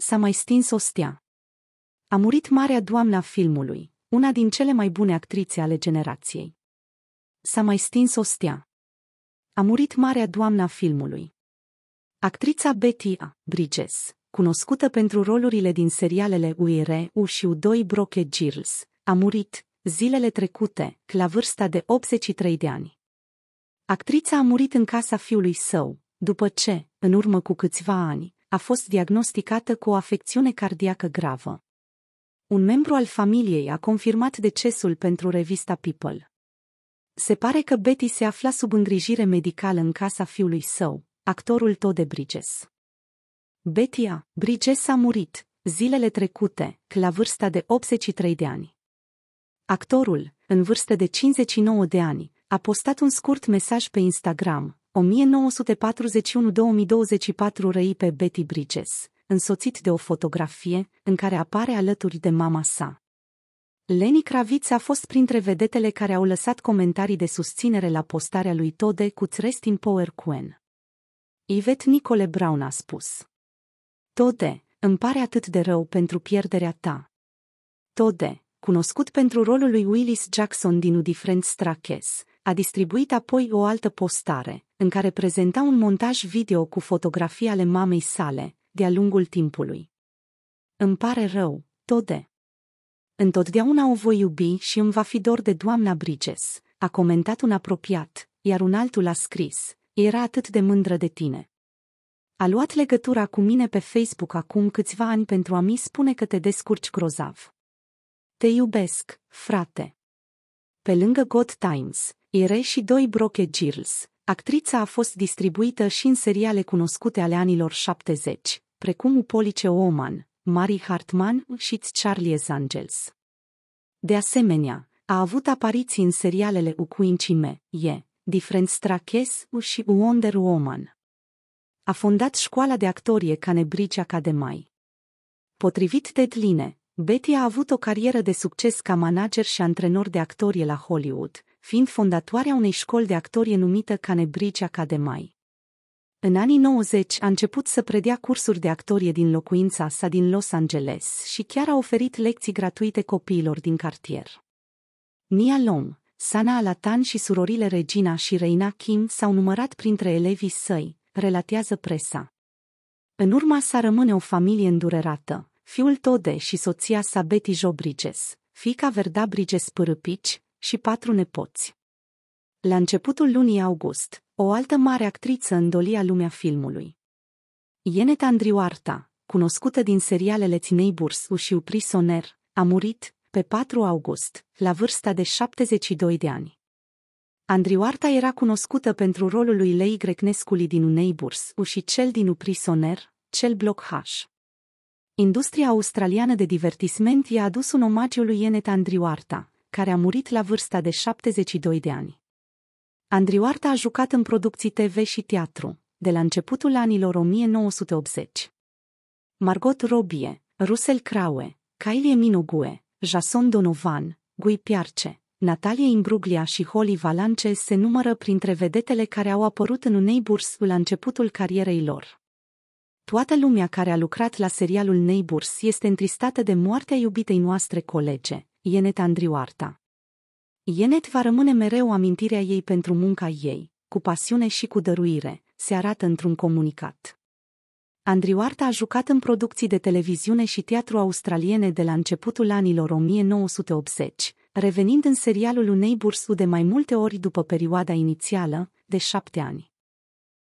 s-a mai stins o stea. A murit marea doamna filmului, una din cele mai bune actrițe ale generației. S-a mai stins o stea. A murit marea doamna filmului. Actrița Betty A. Bridges, cunoscută pentru rolurile din serialele U și U2 Broke Girls, a murit, zilele trecute, la vârsta de 83 de ani. Actrița a murit în casa fiului său, după ce, în urmă cu câțiva ani, a fost diagnosticată cu o afecțiune cardiacă gravă. Un membru al familiei a confirmat decesul pentru revista People. Se pare că Betty se afla sub îngrijire medicală în casa fiului său, actorul Tode Bridges. Betty a, Bridges a murit, zilele trecute, la vârsta de 83 de ani. Actorul, în vârstă de 59 de ani, a postat un scurt mesaj pe Instagram, 1941-2024 răi pe Betty Bridges, însoțit de o fotografie, în care apare alături de mama sa. Leni Kravitz a fost printre vedetele care au lăsat comentarii de susținere la postarea lui Tode cu Rest in Power Quen. Ivet Nicole Brown a spus. Tode, îmi pare atât de rău pentru pierderea ta. Tode, cunoscut pentru rolul lui Willis Jackson din Different Strakes, a distribuit apoi o altă postare, în care prezenta un montaj video cu fotografii ale mamei sale, de-a lungul timpului. Îmi pare rău, Tode. Întotdeauna o voi iubi și îmi va fi dor de doamna Bridges, a comentat un apropiat, iar un altul a scris, era atât de mândră de tine. A luat legătura cu mine pe Facebook acum câțiva ani pentru a mi spune că te descurci grozav. Te iubesc, frate. Pe lângă God Times, Ire și doi broche Girls, Actrița a fost distribuită și în seriale cunoscute ale anilor 70, precum Upolice Oman, Mary Hartman și Charlie's Angels. De asemenea, a avut apariții în serialele U Queen E, Different Straches și U Wonder Woman. A fondat școala de actorie Canebridge Academy. Potrivit Ted Line, Betty a avut o carieră de succes ca manager și antrenor de actorie la Hollywood, fiind fondatoarea unei școli de actorie numită Canebridge Academy. În anii 90 a început să predea cursuri de actorie din locuința sa din Los Angeles și chiar a oferit lecții gratuite copiilor din cartier. Nia Long, Sana Alatan și surorile Regina și Reina Kim s-au numărat printre elevii săi, relatează presa. În urma sa rămâne o familie îndurerată, fiul Tode și soția sa Betty Jo Bridges, fica Verda Bridges Pârâpici, și patru nepoți. La începutul lunii august, o altă mare actriță îndolia lumea filmului. Ieneta Andriuarta, cunoscută din serialele Ținei Bursu și Uprisoner, a murit, pe 4 august, la vârsta de 72 de ani. Andriuarta era cunoscută pentru rolul lui Lei Grecnesculi din Unei Bursu și cel din Uprisoner, cel bloc H. Industria australiană de divertisment i-a adus un omagiu lui Ieneta Andriuarta, care a murit la vârsta de 72 de ani. Andriuarta a jucat în producții TV și teatru, de la începutul anilor 1980. Margot Robbie, Russell Crowe, Kylie Minogue, Jason Donovan, Guy Piarce, Natalia Imbruglia și Holly Valance se numără printre vedetele care au apărut în Neighbors la începutul carierei lor. Toată lumea care a lucrat la serialul Neighbors este întristată de moartea iubitei noastre colege, Ienet Andriuarta. Ienet va rămâne mereu amintirea ei pentru munca ei, cu pasiune și cu dăruire, se arată într-un comunicat. Andriuarta a jucat în producții de televiziune și teatru australiene de la începutul anilor 1980, revenind în serialul unei bursu de mai multe ori după perioada inițială, de șapte ani.